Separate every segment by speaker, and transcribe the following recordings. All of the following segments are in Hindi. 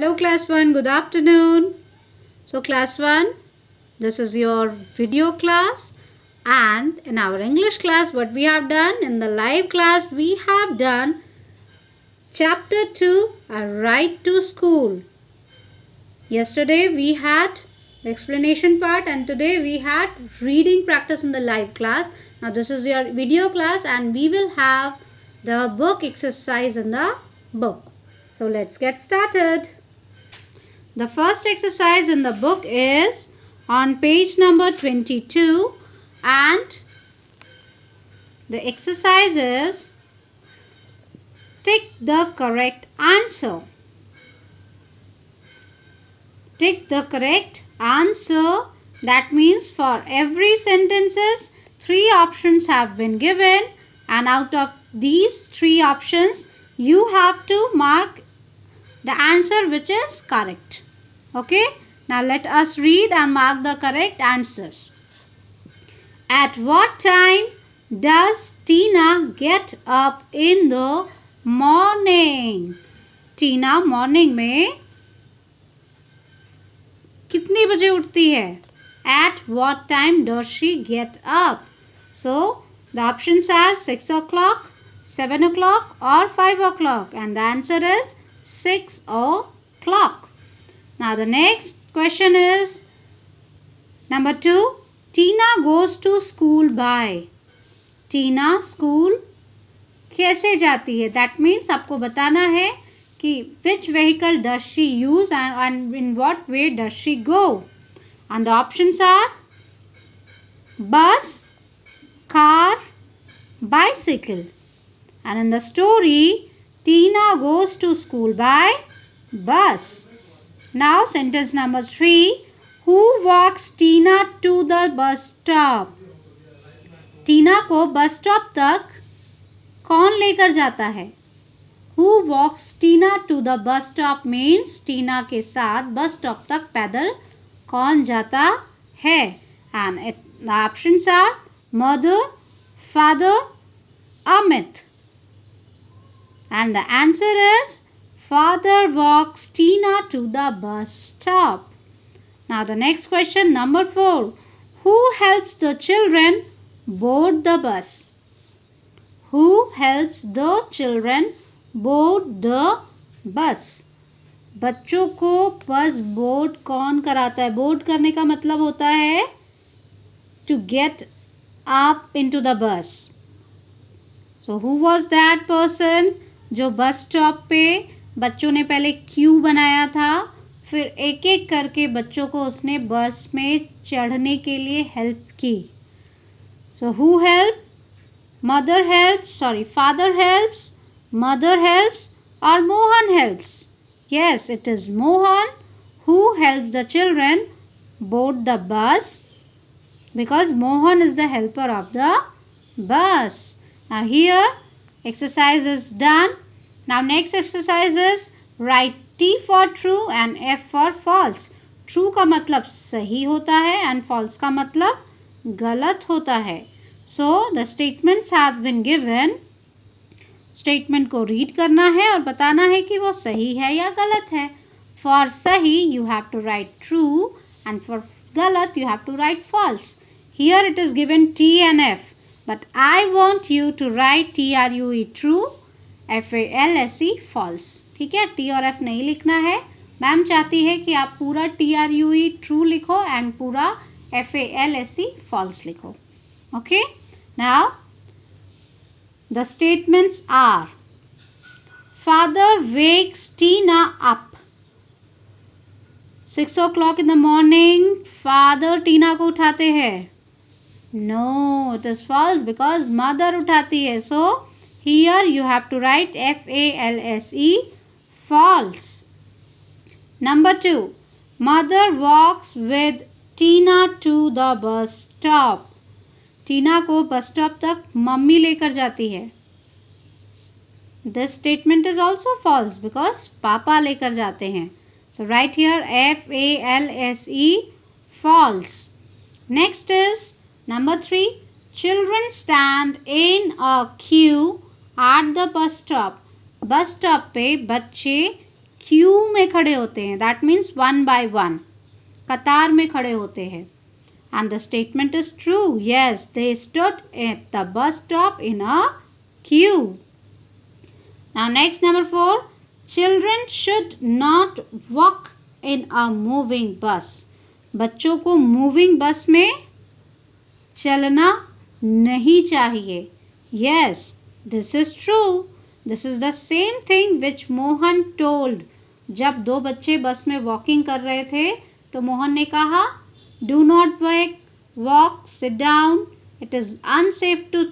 Speaker 1: Hello class 1, good afternoon. So class 1, this is your video class and in our English class what we have done in the live class we have done chapter 2 a ride to school. Yesterday we had explanation part and today we had reading practice in the live class. Now this is your video class and we will have the book exercise in the book. So let's get started. The first exercise in the book is on page number 22 and the exercise is tick the correct answer. Tick the correct answer. That means for every sentences, three options have been given and out of these three options, you have to mark the answer which is correct. Okay. Now let us read and mark the correct answers. At what time does Tina get up in the morning? Tina morning में कितनी बजे उठती है At what time does she get up? So the options are 6 o'clock, 7 o'clock or 5 o'clock and the answer is 6 o'clock. Now the next question is number two. Tina goes to school by Tina school कैसे जाती है That means आपको बताना है कि which vehicle does she use and and in what way does she go? And the options are bus, car, bicycle. And in the story, Tina goes to school by bus. Now sentence number 3. Who walks Tina to the bus stop? टीना को बस स्टॉप तक कौन लेकर जाता है who walks Tina to the bus stop means Tina के साथ बस स्टॉप तक पैदल कौन जाता है and the option are mother father Amit and the answer is Father walks Tina to the bus stop. Now the next question number 4. Who helps the children board the bus? Who helps the children board the bus बच्चों को बस बोर्ड कौन कराता है बोर्ड करने का मतलब होता है to get up into the bus so who was that person जो बस स्टॉप पे बच्चों ने पहले क्यू बनाया था फिर एक एक करके बच्चों को उसने बस में चढ़ने के लिए हेल्प की so who help mother help sorry father helps mother helps और Mohan helps yes it is Mohan who help the children board the bus because Mohan is the helper of the bus Now exercise is done Now next exercise is write T for true and F for false. True का मतलब सही होता है and false का मतलब गलत होता है So the statements have been given. Statement को रीड करना है और बताना है कि वो सही है या गलत है फॉर सही you have to write true and for गलत you have to write false here it is given T and F but I want you to write T R U E true F A L S C false ठीक है टी और एफ नहीं लिखना है मैम चाहती है कि आप पूरा T R U E true लिखो एंड पूरा F A L S E false लिखो okay now the statements are father wakes Tina up six o'clock in the morning father Tina को उठाते हैं no it is false because mother उठाती है सो so, Here you have to write F-A-L-S-E, false. Number 2. Mother walks with Tina to the bus stop. टीना को बस स्टॉप तक मम्मी लेकर जाती है this statement is also false because papa लेकर जाते हैं so right here F A L S E false next is number three children stand in a queue at the bus stop bus stop पे बच्चे क्यू में खड़े होते हैं that means one by one कतार में खड़े होते हैं and the statement is true yes they stood at the bus stop in a Q now next number four children should not walk in a moving bus बच्चों को मूविंग बस में चलना नहीं चाहिए yes yes, this is true this is the same thing which Mohan told जब दो बच्चे बस में वॉकिंग कर रहे थे तो मोहन ने कहा do not wake walk sit down it is unsafe to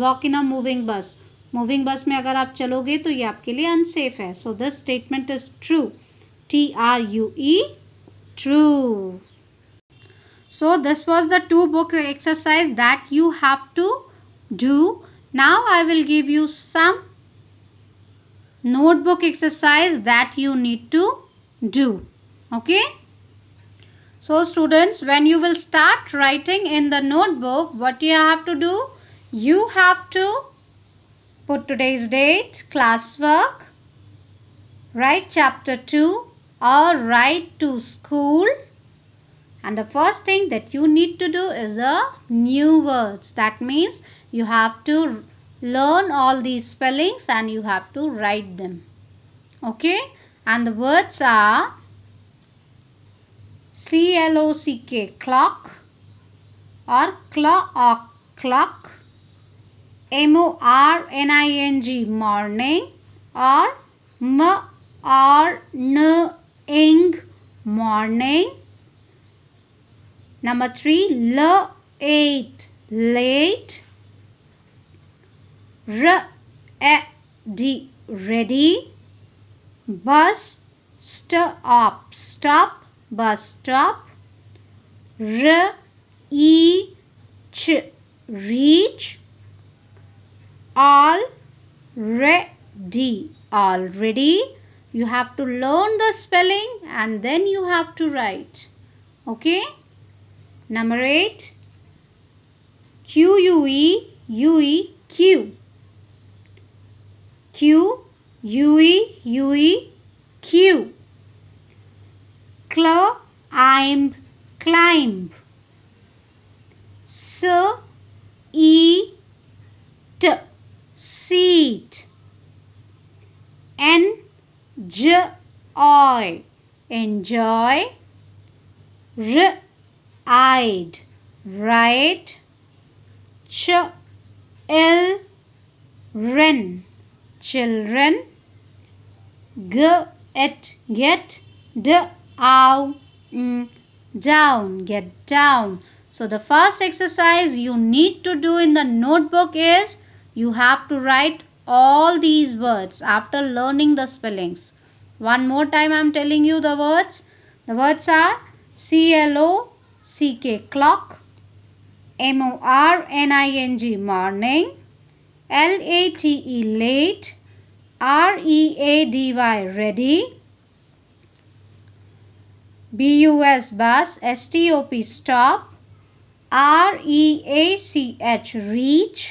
Speaker 1: walk in a moving bus moving bus में अगर आप चलोगे तो ये आपके लिए अनसेफ है so this statement is true T R U E true so this was the two book exercise that you have to do Now I will give you some notebook exercise that you need to do. Okay. So students, when you will start writing in the notebook, what you have to do? You have to put today's date, classwork, write chapter 2 or write to school and the first thing that you need to do is a new words. That means you have to learn all these spellings and you have to write them. Okay? And the words are C-L-O-C-K, clock or clock or clock, M-O-R-N-I-N-G, morning or M-R-N-ing, morning Number 3 L 8 late R A D ready bus stop stop bus stop R E ch reach all ready already you have to learn the spelling and then you have to write okay Number 8. Q U E U E Q. Q U E U E Q. Cl I'm climb. S E T seat. N J I enjoy. R eyed right ch l ren children g et get d ow down get down so the first exercise you need to do in the notebook is you have to write all these words after learning the spellings. One more time I am telling you the words. The words are C-L-O, C K clock M O R N I N G morning L A T E late R E A D Y ready B U S bus S T O P stop R E A C H reach